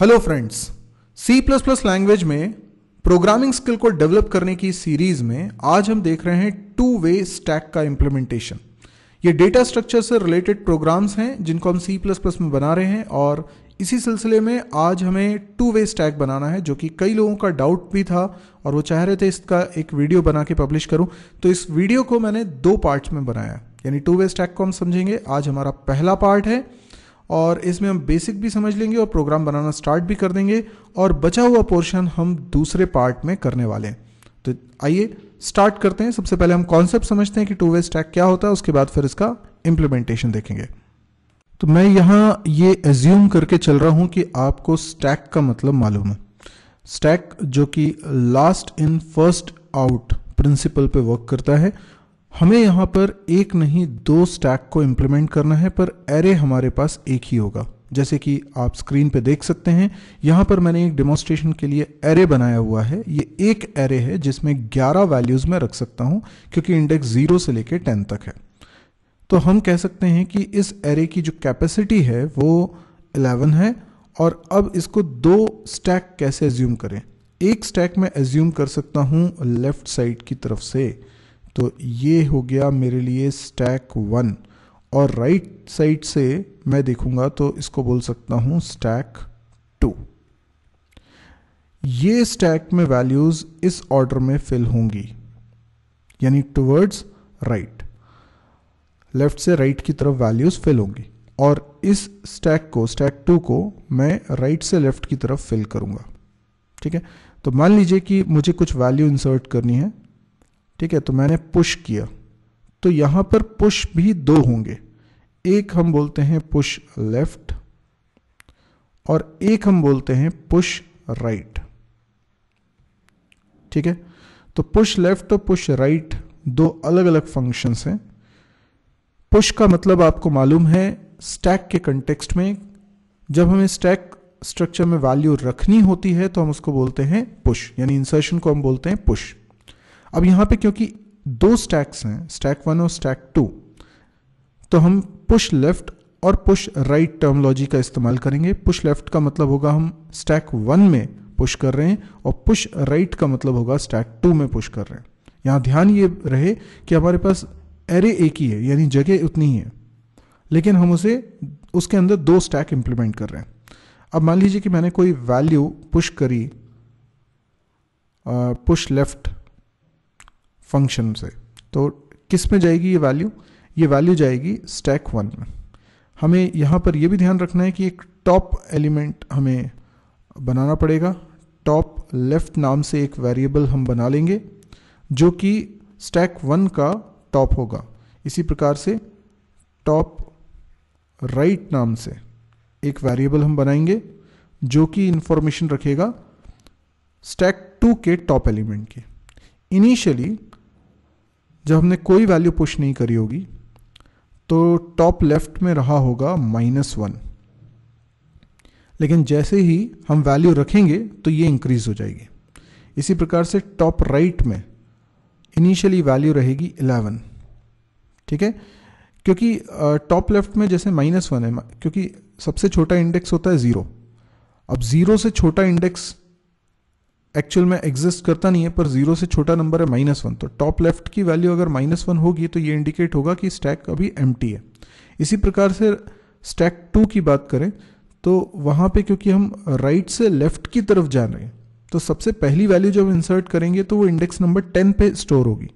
Hello friends C plus plus language में programming skill को develop करने की सीरीज में आज हम देख रहे हैं टू वे स्टैक का इम्प्लीमेंटेशन ये डेटा स्ट्रक्चर से रिलेटेड प्रोग्राम्स हैं जिनको हम सी प्लस प्लस में बना रहे हैं और इसी सिलसिले में आज हमें टू वे स्टैक बनाना है जो कि कई लोगों का डाउट भी था और वो चाह रहे थे इसका एक वीडियो बना के पब्लिश करूं तो इस वीडियो को मैंने दो पार्ट्स में बनाया यानी टू वे स्टैक को हम समझेंगे आज हमारा पहला पार्ट है और इसमें हम बेसिक भी समझ लेंगे और प्रोग्राम बनाना स्टार्ट भी कर देंगे और बचा हुआ पोर्शन हम दूसरे पार्ट में करने वाले हैं तो आइए स्टार्ट करते हैं सबसे पहले हम कॉन्सेप्ट समझते हैं कि टू वे स्टैक क्या होता है उसके बाद फिर इसका इम्प्लीमेंटेशन देखेंगे तो मैं यहाँ ये एज्यूम करके चल रहा हूँ कि आपको स्टैक का मतलब मालूम है स्टैक जो कि last in first out principle पे वर्क करता है हमें यहाँ पर एक नहीं दो स्टैक को इम्प्लीमेंट करना है पर एरे हमारे पास एक ही होगा जैसे कि आप स्क्रीन पे देख सकते हैं यहाँ पर मैंने एक डेमोस्ट्रेशन के लिए एरे बनाया हुआ है ये एक एरे है जिसमें 11 वैल्यूज़ में रख सकता हूँ क्योंकि इंडेक्स 0 से लेकर 10 तक है तो हम कह सकते हैं कि इस एरे की जो कैपेसिटी है वो 11 है और अब इसको दो स्टैक कैसे एज्यूम करें एक स्टैक में एज्यूम कर सकता हूँ लेफ्ट साइड की तरफ से तो ये हो गया मेरे लिए स्टैक वन और राइट साइड से मैं देखूंगा तो इसको बोल सकता हूं स्टैक टू ये स्टैक में वैल्यूज इस ऑर्डर में फिल होंगी यानी टुवर्ड्स राइट लेफ्ट से राइट right की तरफ वैल्यूज फिल होंगी और इस स्टैक को स्टैक टू को मैं राइट right से लेफ्ट की तरफ फिल करूंगा ठीक है तो मान लीजिए कि मुझे कुछ वैल्यू इंसर्ट करनी है ठीक है तो मैंने पुश किया तो यहां पर पुश भी दो होंगे एक हम बोलते हैं पुश लेफ्ट और एक हम बोलते हैं पुश राइट ठीक है तो पुश लेफ्ट और पुश राइट दो अलग अलग फंक्शंस हैं पुश का मतलब आपको मालूम है स्टैक के कंटेक्स्ट में जब हमें स्टैक स्ट्रक्चर में वैल्यू रखनी होती है तो हम उसको बोलते हैं पुश यानी इंसर्शन को हम बोलते हैं पुश अब यहाँ पे क्योंकि दो स्टैक्स हैं स्टैक वन और स्टैक टू तो हम पुश लेफ्ट और पुश राइट टर्मोलॉजी का इस्तेमाल करेंगे पुश लेफ्ट का मतलब होगा हम स्टैक वन में पुश कर रहे हैं और पुश राइट का मतलब होगा स्टैक टू में पुश कर रहे हैं यहाँ ध्यान ये रहे कि हमारे पास एरे एक ही है यानी जगह उतनी ही है लेकिन हम उसे उसके अंदर दो स्टैक इंप्लीमेंट कर रहे हैं अब मान लीजिए कि मैंने कोई वैल्यू पुश करी पुश लेफ्ट फंक्शन से तो किस में जाएगी ये वैल्यू ये वैल्यू जाएगी स्टैक वन में हमें यहाँ पर यह भी ध्यान रखना है कि एक टॉप एलिमेंट हमें बनाना पड़ेगा टॉप लेफ्ट नाम से एक वेरिएबल हम बना लेंगे जो कि स्टैक वन का टॉप होगा इसी प्रकार से टॉप राइट नाम से एक वेरिएबल हम बनाएंगे जो कि इंफॉर्मेशन रखेगा स्टैक टू के टॉप एलिमेंट की इनिशियली जब हमने कोई वैल्यू पुश नहीं करी होगी तो टॉप लेफ्ट में रहा होगा माइनस वन लेकिन जैसे ही हम वैल्यू रखेंगे तो ये इंक्रीज हो जाएगी इसी प्रकार से टॉप राइट में इनिशियली वैल्यू रहेगी इलेवन ठीक है क्योंकि टॉप लेफ्ट में जैसे माइनस वन है क्योंकि सबसे छोटा इंडेक्स होता है ज़ीरो अब ज़ीरो से छोटा इंडेक्स एक्चुअल में एग्जिस्ट करता नहीं है पर जीरो से छोटा नंबर है माइनस वन तो टॉप लेफ्ट की वैल्यू अगर माइनस वन होगी तो ये इंडिकेट होगा कि स्टैक अभी एम है इसी प्रकार से स्टैक टू की बात करें तो वहाँ पे क्योंकि हम राइट से लेफ्ट की तरफ जा रहे हैं तो सबसे पहली वैल्यू जब इंसर्ट करेंगे तो वो इंडेक्स नंबर टेन पे स्टोर होगी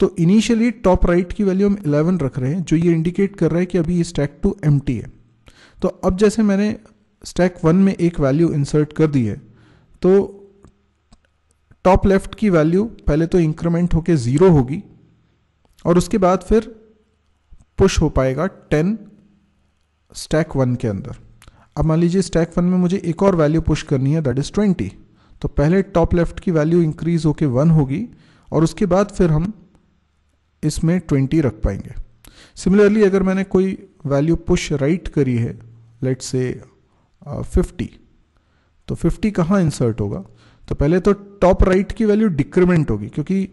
तो इनिशियली टॉप राइट की वैल्यू हम इलेवन रख रहे हैं जो ये इंडिकेट कर रहा है कि अभी ये स्टैक टू एम है तो अब जैसे मैंने स्टैक वन में एक वैल्यू इंसर्ट कर दी है तो टॉप लेफ्ट की वैल्यू पहले तो इंक्रीमेंट होके ज़ीरो होगी और उसके बाद फिर पुश हो पाएगा टेन स्टैक वन के अंदर अब मान लीजिए स्टैक वन में मुझे एक और वैल्यू पुश करनी है दैट इज़ ट्वेंटी तो पहले टॉप लेफ्ट की वैल्यू इंक्रीज होके वन होगी और उसके बाद फिर हम इसमें ट्वेंटी रख पाएंगे सिमिलरली अगर मैंने कोई वैल्यू पुश राइट करी है लेट से फिफ्टी तो फिफ्टी कहाँ इंसर्ट होगा तो पहले तो टॉप राइट की वैल्यू डिक्रीमेंट होगी क्योंकि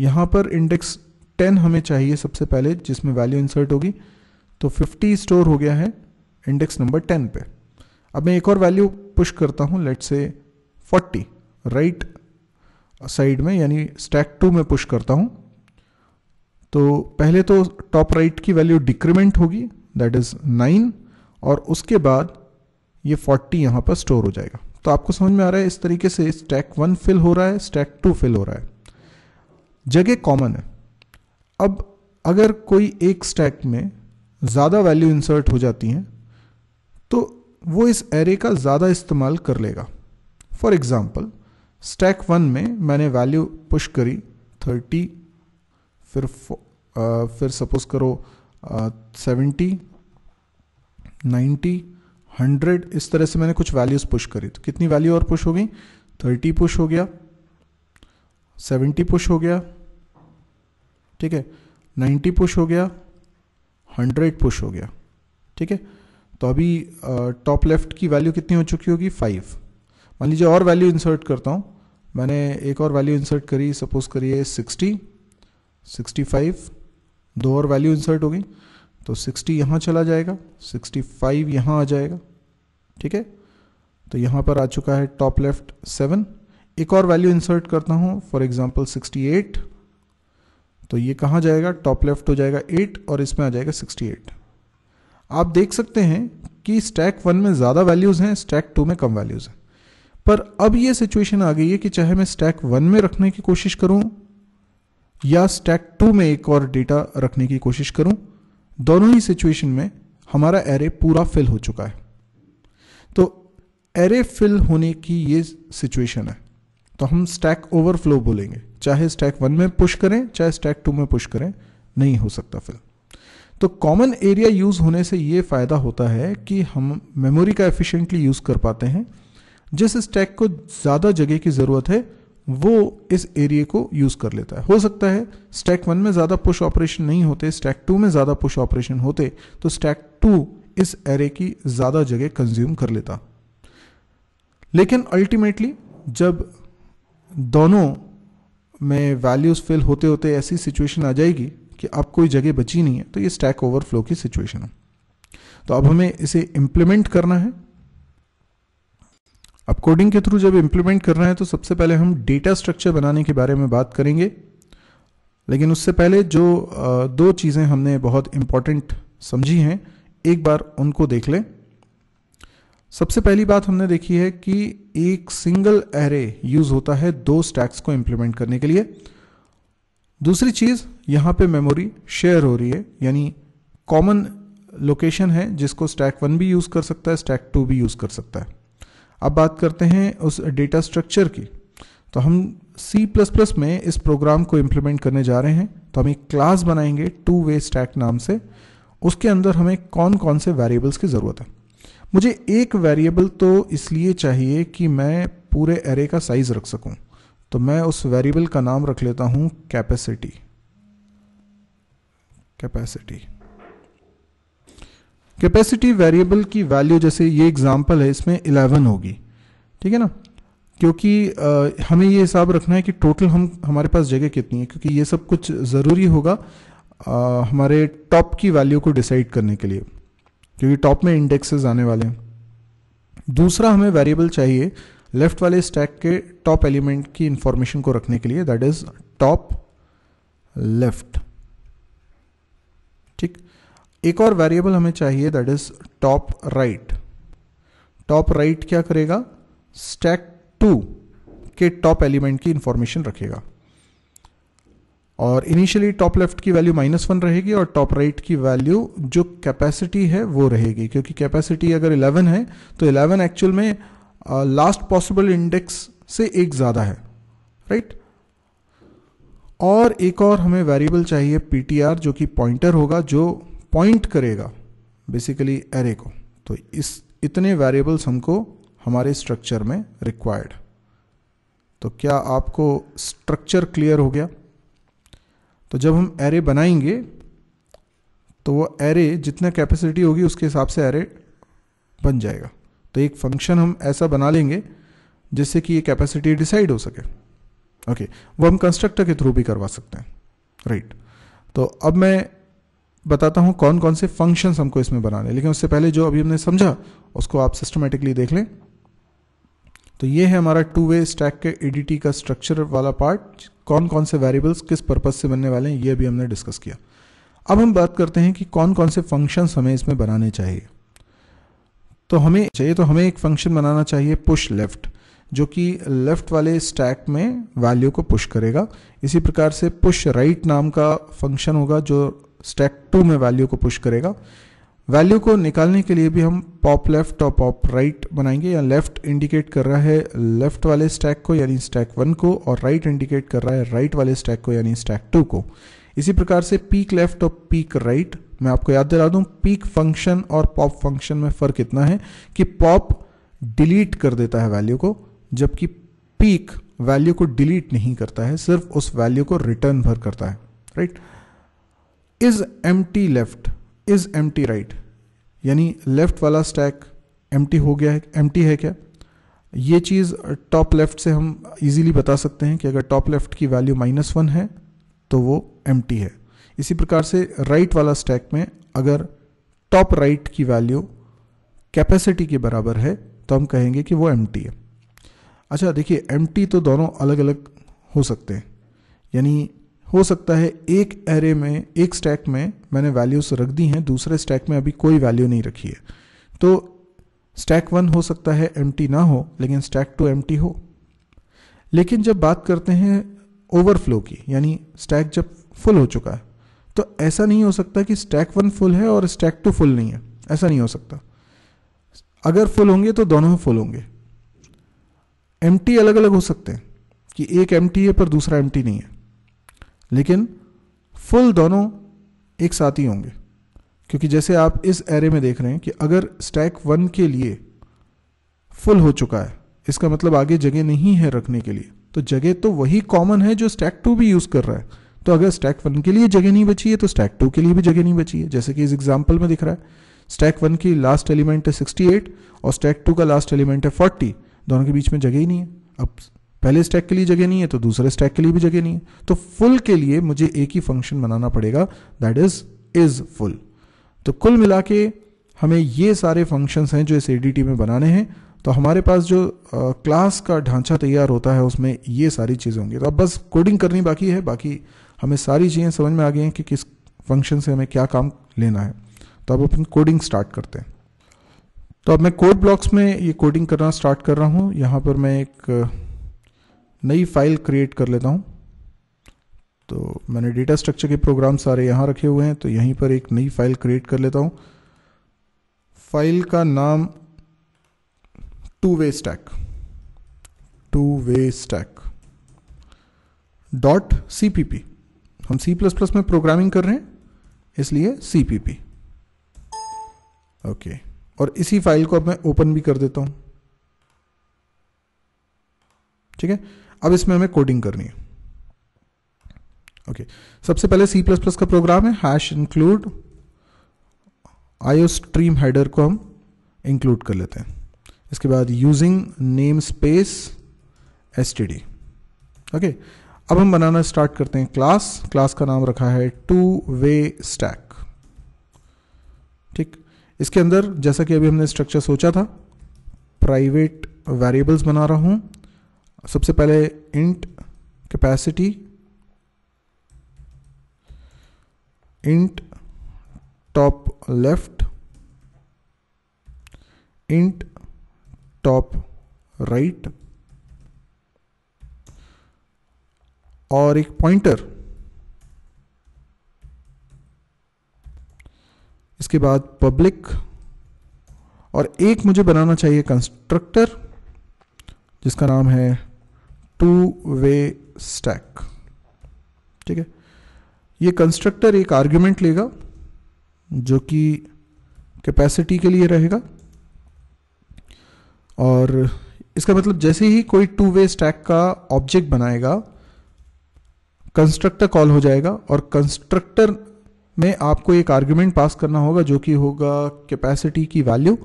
यहाँ पर इंडेक्स 10 हमें चाहिए सबसे पहले जिसमें वैल्यू इंसर्ट होगी तो 50 स्टोर हो गया है इंडेक्स नंबर 10 पे अब मैं एक और वैल्यू पुश करता हूँ लेट से 40 राइट साइड में यानी स्टैक टू में पुश करता हूँ तो पहले तो टॉप राइट की वैल्यू डिक्रीमेंट होगी दैट इज़ नाइन और उसके बाद ये 40 यहाँ पर स्टोर हो जाएगा तो आपको समझ में आ रहा है इस तरीके से स्टैक वन फिल हो रहा है स्टैक टू फिल हो रहा है जगह कॉमन है अब अगर कोई एक स्टैक में ज़्यादा वैल्यू इंसर्ट हो जाती हैं तो वो इस एरे का ज़्यादा इस्तेमाल कर लेगा फॉर एग्ज़ाम्पल स्टैक वन में मैंने वैल्यू पुश करी थर्टी फिर फिर सपोज करो सेवेंटी नाइन्टी हंड्रेड इस तरह से मैंने कुछ वैल्यूज़ पुश करी तो कितनी वैल्यू और पुश हो गई थर्टी पुश हो गया सेवेंटी पुश हो गया ठीक है नाइन्टी पुश हो गया हंड्रेड पुश हो गया ठीक है तो अभी टॉप लेफ्ट की वैल्यू कितनी हो चुकी होगी फाइव मान लीजिए और वैल्यू इंसर्ट करता हूँ मैंने एक और वैल्यू इंसर्ट करी सपोज करिए सिक्सटी सिक्सटी फाइव दो और वैल्यू इंसर्ट हो गई तो 60 यहाँ चला जाएगा 65 यहाँ आ जाएगा ठीक है तो यहाँ पर आ चुका है टॉप लेफ्ट 7 एक और वैल्यू इंसर्ट करता हूँ फॉर एग्जांपल 68 तो ये कहाँ जाएगा टॉप लेफ्ट हो जाएगा 8 और इसमें आ जाएगा 68 आप देख सकते हैं कि स्टैक वन में ज़्यादा वैल्यूज़ हैं स्टैक टू में कम वैल्यूज़ हैं पर अब ये सिचुएशन आ गई है कि चाहे मैं स्टैक वन में रखने की कोशिश करूं या स्टैक टू में एक और डेटा रखने की कोशिश करूं दोनों ही सिचुएशन में हमारा एरे पूरा फिल हो चुका है तो एरे फिल होने की ये सिचुएशन है तो हम स्टैक ओवरफ्लो बोलेंगे चाहे स्टैक वन में पुश करें चाहे स्टैक टू में पुश करें नहीं हो सकता फिल तो कॉमन एरिया यूज होने से ये फायदा होता है कि हम मेमोरी का एफिशिएंटली यूज कर पाते हैं जिस स्टैक को ज़्यादा जगह की ज़रूरत है वो इस एरिए को यूज कर लेता है हो सकता है स्टैक वन में ज्यादा पुश ऑपरेशन नहीं होते स्टैक टू में ज्यादा पुश ऑपरेशन होते तो स्टैक टू इस एरे की ज्यादा जगह कंज्यूम कर लेता लेकिन अल्टीमेटली जब दोनों में वैल्यूज फिल होते होते ऐसी सिचुएशन आ जाएगी कि अब कोई जगह बची नहीं है तो ये स्टैक ओवरफ्लो की सिचुएशन है तो अब हमें इसे इम्प्लीमेंट करना है अब कोडिंग के थ्रू जब इम्प्लीमेंट कर रहे हैं तो सबसे पहले हम डेटा स्ट्रक्चर बनाने के बारे में बात करेंगे लेकिन उससे पहले जो दो चीज़ें हमने बहुत इम्पॉर्टेंट समझी हैं एक बार उनको देख लें सबसे पहली बात हमने देखी है कि एक सिंगल एरे यूज होता है दो स्टैक्स को इम्प्लीमेंट करने के लिए दूसरी चीज़ यहाँ पे मेमोरी शेयर हो रही है यानी कॉमन लोकेशन है जिसको स्टैक वन भी यूज़ कर सकता है स्टैक टू भी यूज़ कर सकता है अब बात करते हैं उस डेटा स्ट्रक्चर की तो हम C++ में इस प्रोग्राम को इम्प्लीमेंट करने जा रहे हैं तो हम एक क्लास बनाएंगे टू वे स्टैक नाम से उसके अंदर हमें कौन कौन से वेरिएबल्स की ज़रूरत है मुझे एक वेरिएबल तो इसलिए चाहिए कि मैं पूरे एरे का साइज़ रख सकूं तो मैं उस वेरिएबल का नाम रख लेता हूं कैपेसिटी कैपेसिटी कैपेसिटी वेरिएबल की वैल्यू जैसे ये एग्जांपल है इसमें इलेवन होगी ठीक है ना क्योंकि आ, हमें ये हिसाब रखना है कि टोटल हम हमारे पास जगह कितनी है क्योंकि ये सब कुछ ज़रूरी होगा आ, हमारे टॉप की वैल्यू को डिसाइड करने के लिए क्योंकि टॉप में इंडेक्सेस आने वाले हैं दूसरा हमें वेरिएबल चाहिए लेफ्ट वाले स्टैक के टॉप एलिमेंट की इंफॉर्मेशन को रखने के लिए दैट इज टॉप लेफ्ट एक और वेरिएबल हमें चाहिए that is top right top right क्या करेगा स्टैक टू के टॉप एलिमेंट की इंफॉर्मेशन रखेगा और इनिशियली टॉप लेफ्ट की वैल्यू माइनस वन रहेगी और टॉप राइट right की वैल्यू जो कैपेसिटी है वो रहेगी क्योंकि कैपेसिटी अगर 11 है तो 11 एक्चुअल में लास्ट पॉसिबल इंडेक्स से एक ज़्यादा है राइट right? और एक और हमें वेरिएबल चाहिए पीटीआर जो कि पॉइंटर होगा जो पॉइंट करेगा बेसिकली एरे को तो इस इतने वेरिएबल्स हमको हमारे स्ट्रक्चर में रिक्वायर्ड तो क्या आपको स्ट्रक्चर क्लियर हो गया तो जब हम एरे बनाएंगे तो वो एरे जितना कैपेसिटी होगी उसके हिसाब से एरे बन जाएगा तो एक फंक्शन हम ऐसा बना लेंगे जिससे कि ये कैपेसिटी डिसाइड हो सके ओके वो हम कंस्ट्रक्टर के थ्रू भी करवा सकते हैं राइट right. तो अब मैं बताता हूँ कौन कौन से फंक्शंस हमको इसमें बनाने लेकिन उससे पहले जो अभी हमने समझा उसको आप सिस्टमेटिकली देख लें तो ये है हमारा टू वे स्टैक के ईडीटी का स्ट्रक्चर वाला पार्ट कौन कौन से वेरिएबल्स किस पर्पज से बनने वाले हैं ये भी हमने डिस्कस किया अब हम बात करते हैं कि कौन कौन से फंक्शन हमें इसमें बनाने चाहिए तो हमें चाहिए तो हमें एक फंक्शन बनाना चाहिए पुश लेफ्ट जो कि लेफ्ट वाले स्टैक में वैल्यू को पुश करेगा इसी प्रकार से पुश राइट नाम का फंक्शन होगा जो स्टेप टू में वैल्यू को पुश करेगा वैल्यू को निकालने के लिए भी हम पॉप लेफ्ट और पॉप राइट बनाएंगे या लेफ्ट इंडिकेट कर रहा है लेफ्ट वाले स्टैक को यानी स्टैक वन को और राइट right इंडिकेट कर रहा है राइट right वाले स्टैक को यानी स्टैक टू को इसी प्रकार से पीक लेफ्ट और पीक राइट मैं आपको याद दिला दूं पीक फंक्शन और पॉप फंक्शन में फर्क इतना है कि पॉप डिलीट कर देता है वैल्यू को जबकि पीक वैल्यू को डिलीट नहीं करता है सिर्फ उस वैल्यू को रिटर्न भर करता है right right? Is empty left is empty right यानी लेफ्ट वाला स्टैक एम टी हो गया है एम है क्या ये चीज़ टॉप लेफ्ट से हम इजीली बता सकते हैं कि अगर टॉप लेफ्ट की वैल्यू माइनस वन है तो वो एम टी है इसी प्रकार से राइट right वाला स्टैक में अगर टॉप राइट right की वैल्यू कैपेसिटी के बराबर है तो हम कहेंगे कि वो एम टी है अच्छा देखिए एम टी तो दोनों अलग अलग हो सकते हैं यानी हो सकता है एक एरे में एक स्टैक में मैंने वैल्यूज रख दी हैं दूसरे स्टैक में अभी कोई वैल्यू नहीं रखी है तो स्टैक वन हो सकता है एम ना हो लेकिन स्टैक टू एम हो लेकिन जब बात करते हैं ओवरफ्लो की यानी स्टैक जब फुल हो चुका है तो ऐसा नहीं हो सकता कि स्टैक वन फुल है और स्टैक टू फुल नहीं है ऐसा नहीं हो सकता अगर फुल होंगे तो दोनों फुल होंगे एम अलग अलग हो सकते हैं कि एक एम है पर दूसरा एम नहीं है लेकिन फुल दोनों एक साथ ही होंगे क्योंकि जैसे आप इस एरे में देख रहे हैं कि अगर स्टैक वन के लिए फुल हो चुका है इसका मतलब आगे जगह नहीं है रखने के लिए तो जगह तो वही कॉमन है जो स्टैक टू भी यूज़ कर रहा है तो अगर स्टैक वन के लिए जगह नहीं बची है तो स्टैक टू के लिए भी जगह नहीं बची है जैसे कि इस एग्जाम्पल में दिख रहा है स्टैक वन की लास्ट एलिमेंट है 68 और स्टैक टू का लास्ट एलिमेंट है 40 दोनों के बीच में जगह ही नहीं है अब पहले स्टैक के लिए जगह नहीं है तो दूसरे स्टैक के लिए भी जगह नहीं है तो फुल के लिए मुझे एक ही फंक्शन बनाना पड़ेगा दैट इज इज फुल तो कुल मिला के हमें ये सारे फंक्शंस हैं जो इस एडीटी में बनाने हैं तो हमारे पास जो क्लास का ढांचा तैयार होता है उसमें ये सारी चीज़ें होंगी तो अब बस कोडिंग करनी बाकी है बाकी हमें सारी चीज़ें समझ में आ गई हैं कि किस फंक्शन से हमें क्या काम लेना है तो अब अपन कोडिंग स्टार्ट करते हैं तो अब मैं कोड ब्लॉक्स में ये कोडिंग करना स्टार्ट कर रहा हूँ यहाँ पर मैं एक नई फाइल क्रिएट कर लेता हूँ तो मैंने डेटा स्ट्रक्चर के प्रोग्राम सारे यहाँ रखे हुए हैं तो यहीं पर एक नई फाइल क्रिएट कर लेता हूँ फाइल का नाम two way stack two way stack dot C हम सी प्लस प्लस में प्रोग्रामिंग कर रहे हैं इसलिए सीपीपी ओके और इसी फाइल को अब मैं ओपन भी कर देता हूँ ठीक है अब इसमें हमें कोडिंग करनी है ओके okay. सबसे पहले C++ का प्रोग्राम है hash include IO stream header को हम इंक्लूड कर लेते हैं इसके बाद यूजिंग नेम स्पेस एस ओके अब हम बनाना स्टार्ट करते हैं क्लास क्लास का नाम रखा है टू वे स्टैक ठीक इसके अंदर जैसा कि अभी हमने स्ट्रक्चर सोचा था प्राइवेट वेरिएबल्स बना रहा हूं सबसे पहले int capacity int top left int top right और एक पॉइंटर इसके बाद पब्लिक और एक मुझे बनाना चाहिए कंस्ट्रक्टर जिसका नाम है टू वे स्टैक ठीक है ये कंस्ट्रक्टर एक आर्ग्यूमेंट लेगा जो कि कैपेसिटी के लिए रहेगा और इसका मतलब जैसे ही कोई टू वे स्टैक का ऑब्जेक्ट बनाएगा कंस्ट्रक्टर कॉल हो जाएगा और कंस्ट्रक्टर में आपको एक आर्ग्यूमेंट पास करना होगा जो कि होगा कैपेसिटी की वैल्यू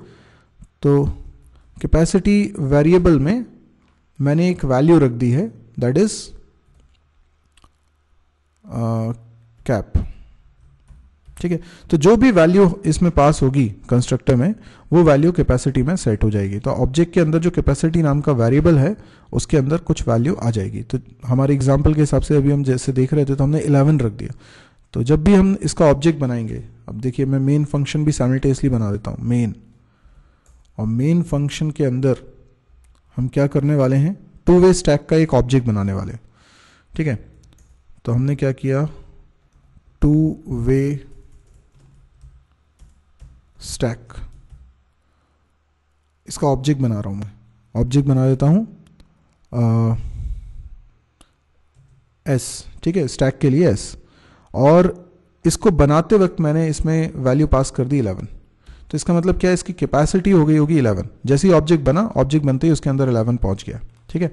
तो कैपेसिटी वेरिएबल में मैंने एक वैल्यू रख दी है दैट इज कैप ठीक है तो जो भी वैल्यू इसमें पास होगी कंस्ट्रक्टर में वो वैल्यू कैपेसिटी में सेट हो जाएगी तो ऑब्जेक्ट के अंदर जो कैपेसिटी नाम का वेरिएबल है उसके अंदर कुछ वैल्यू आ जाएगी तो हमारे एग्जाम्पल के हिसाब से अभी हम जैसे देख रहे थे तो हमने इलेवन रख दिया तो जब भी हम इसका ऑब्जेक्ट बनाएंगे अब देखिए मैं मेन फंक्शन भी सैनिटेसली बना देता हूँ मेन और मेन फंक्शन के अंदर हम क्या करने वाले हैं टू वे स्टैक का एक ऑब्जेक्ट बनाने वाले ठीक है तो हमने क्या किया टू वे स्टैक इसका ऑब्जेक्ट बना रहा हूं मैं ऑब्जेक्ट बना देता हूँ एस ठीक है स्टैक के लिए एस और इसको बनाते वक्त मैंने इसमें वैल्यू पास कर दी इलेवन तो इसका मतलब क्या है इसकी कैपेसिटी हो गई होगी इलेवन जैसे ही ऑब्जेक्ट बना ऑब्जेक्ट बनते ही उसके अंदर इलेवन पहुंच गया ठीक है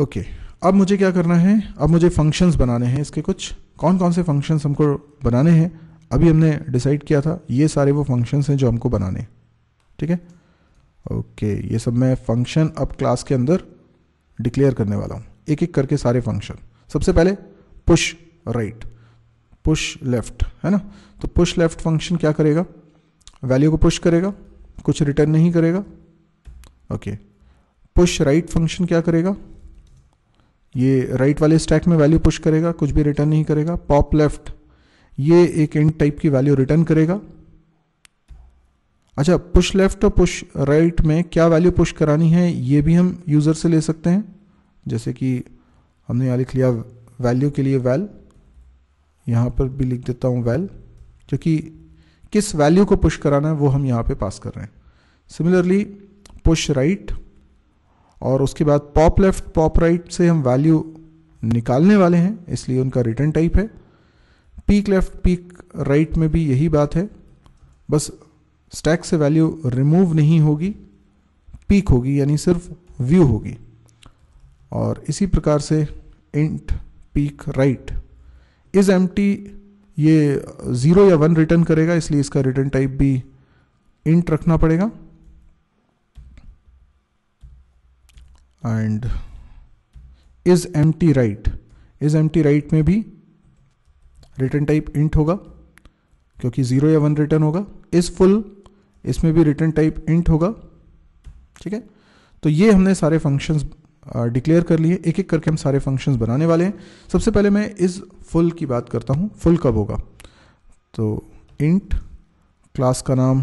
ओके अब मुझे क्या करना है अब मुझे फंक्शंस बनाने हैं इसके कुछ कौन कौन से फंक्शंस हमको बनाने हैं अभी हमने डिसाइड किया था ये सारे वो फंक्शंस हैं जो हमको बनाने ठीक है ओके ये सब मैं फंक्शन अब क्लास के अंदर डिक्लेयर करने वाला हूँ एक एक करके सारे फंक्शन सबसे पहले push right right. Push left है ना तो पुश लेफ्ट फंक्शन क्या करेगा वैल्यू को पुश करेगा कुछ रिटर्न नहीं करेगा ओके पुश राइट फंक्शन क्या करेगा ये राइट right वाले स्टैक में वैल्यू पुश करेगा कुछ भी रिटर्न नहीं करेगा पॉप लेफ्ट ये एक एंड टाइप की वैल्यू रिटर्न करेगा अच्छा पुश लेफ्ट और पुश राइट में क्या वैल्यू पुश करानी है ये भी हम यूज़र से ले सकते हैं जैसे कि हमने यहाँ लिख लिया वैल्यू के लिए वैल यहाँ पर भी लिख देता हूँ वेल क्योंकि किस वैल्यू को पुश कराना है वो हम यहाँ पे पास कर रहे हैं सिमिलरली पुश राइट और उसके बाद पॉप लेफ्ट पॉप राइट से हम वैल्यू निकालने वाले हैं इसलिए उनका रिटर्न टाइप है पीक लेफ्ट पीक राइट में भी यही बात है बस स्टैक से वैल्यू रिमूव नहीं होगी पीक होगी यानी सिर्फ व्यू होगी और इसी प्रकार से इंट पीक राइट इज एम ये ज़ीरो या वन रिटर्न करेगा इसलिए इसका रिटर्न टाइप भी इंट रखना पड़ेगा and is empty right is empty right में भी रिटर्न टाइप इंट होगा क्योंकि ज़ीरो या वन रिटर्न होगा इज फुल इसमें भी रिटर्न टाइप इंट होगा ठीक है तो ये हमने सारे फंक्शंस डिक्लेयर कर लिए एक एक करके हम सारे फंक्शंस बनाने वाले हैं सबसे पहले मैं इस फुल की बात करता हूँ फुल कब होगा तो इंट क्लास का नाम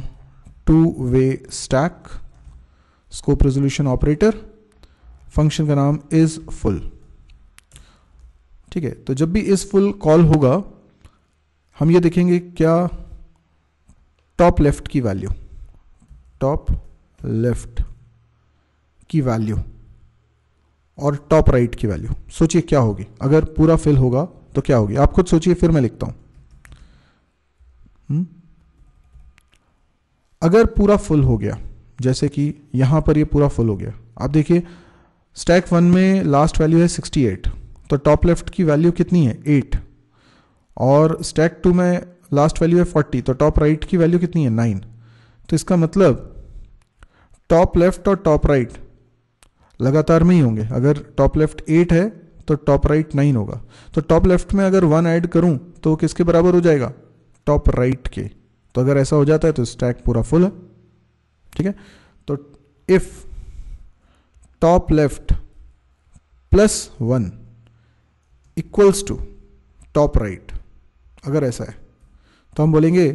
two way stack scope resolution operator function का नाम इज फुल ठीक है तो जब भी इस फुल कॉल होगा हम ये देखेंगे क्या टॉप लेफ्ट की वैल्यू टॉप लेफ्ट की वैल्यू और टॉप राइट की वैल्यू सोचिए क्या होगी अगर पूरा फिल होगा तो क्या होगी आप खुद सोचिए फिर मैं लिखता हूं हम्म? अगर पूरा फुल हो गया जैसे कि यहां पर ये पूरा फुल हो गया आप देखिए स्टैक वन में लास्ट वैल्यू है 68 तो टॉप लेफ्ट की वैल्यू कितनी है 8 और स्टैक टू में लास्ट वैल्यू है 40 तो टॉप राइट की वैल्यू कितनी है 9 तो इसका मतलब टॉप लेफ्ट और टॉप राइट लगातार में ही होंगे अगर टॉप लेफ्ट एट है तो टॉप राइट नाइन होगा तो टॉप लेफ्ट में अगर वन ऐड करूं तो किसके बराबर हो जाएगा टॉप राइट के तो अगर ऐसा हो जाता है तो स्टैक पूरा फुल है ठीक है तो if top left plus one equals to top right अगर ऐसा है तो हम बोलेंगे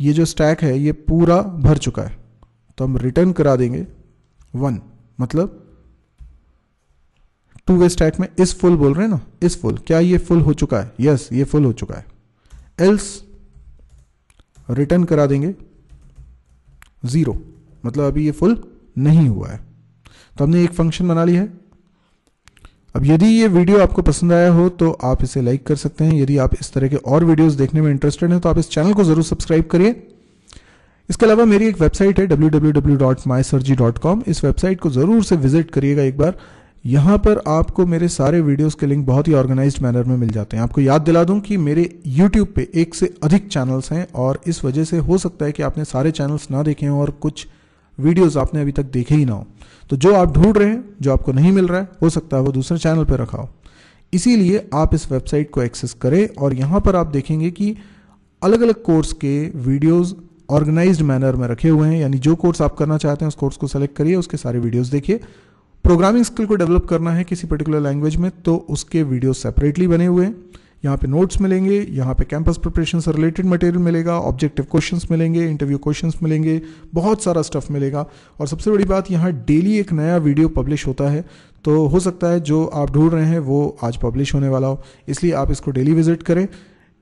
ये जो स्टैक है ये पूरा भर चुका है तो हम रिटर्न करा देंगे वन मतलब टू वे स्टैक में इस फुल बोल रहे हैं ना इस फुल क्या ये फुल हो चुका है यस yes, ये फुल हो चुका है एल्स रिटर्न करा देंगे ज़ीरो मतलब अभी ये फुल नहीं हुआ है तो हमने एक फंक्शन बना ली है अब यदि ये वीडियो आपको पसंद आया हो तो आप इसे लाइक कर सकते हैं यदि आप इस तरह के और वीडियोस देखने में इंटरेस्टेड हैं तो आप इस चैनल को ज़रूर सब्सक्राइब करिए इसके अलावा मेरी एक वेबसाइट है डब्ल्यू इस वेबसाइट को ज़रूर से विजिट करिएगा एक बार यहाँ पर आपको मेरे सारे वीडियोस के लिंक बहुत ही ऑर्गेनाइज्ड मैनर में मिल जाते हैं आपको याद दिला दूं कि मेरे YouTube पे एक से अधिक चैनल्स हैं और इस वजह से हो सकता है कि आपने सारे चैनल्स ना देखे हों और कुछ वीडियोस आपने अभी तक देखे ही ना हो तो जो आप ढूंढ रहे हैं जो आपको नहीं मिल रहा है हो सकता है वो दूसरे चैनल पर रखा हो इसीलिए आप इस वेबसाइट को एक्सेस करें और यहाँ पर आप देखेंगे कि अलग अलग कोर्स के वीडियोज़ ऑर्गेनाइज्ड मैनर में रखे हुए हैं यानी जो कोर्स आप करना चाहते हैं उस कोर्स को सेलेक्ट करिए उसके सारे वीडियोस देखिए प्रोग्रामिंग स्किल को डेवलप करना है किसी पर्टिकुलर लैंग्वेज में तो उसके वीडियो सेपरेटली बने हुए हैं यहाँ पे नोट्स मिलेंगे यहाँ पे कैंपस प्रिपरेशन से रिलेटेड मटेरियल मिलेगा ऑब्जेक्टिव क्वेश्चन मिलेंगे इंटरव्यू क्वेश्चन मिलेंगे बहुत सारा स्टफ मिलेगा और सबसे बड़ी बात यहाँ डेली एक नया वीडियो पब्लिश होता है तो हो सकता है जो आप ढूंढ रहे हैं वो आज पब्लिश होने वाला हो इसलिए आप इसको डेली विजिट करें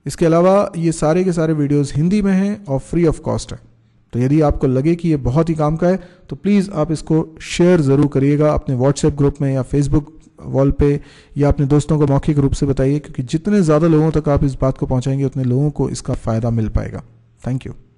इसके अलावा ये सारे के सारे वीडियोज़ हिंदी में हैं और फ्री ऑफ कॉस्ट है तो यदि आपको लगे कि ये बहुत ही काम का है तो प्लीज़ आप इसको शेयर ज़रूर करिएगा अपने व्हाट्सएप ग्रुप में या फेसबुक वॉल पे या अपने दोस्तों को मौखिक रूप से बताइए क्योंकि जितने ज़्यादा लोगों तक आप इस बात को पहुँचाएंगे उतने लोगों को इसका फ़ायदा मिल पाएगा थैंक यू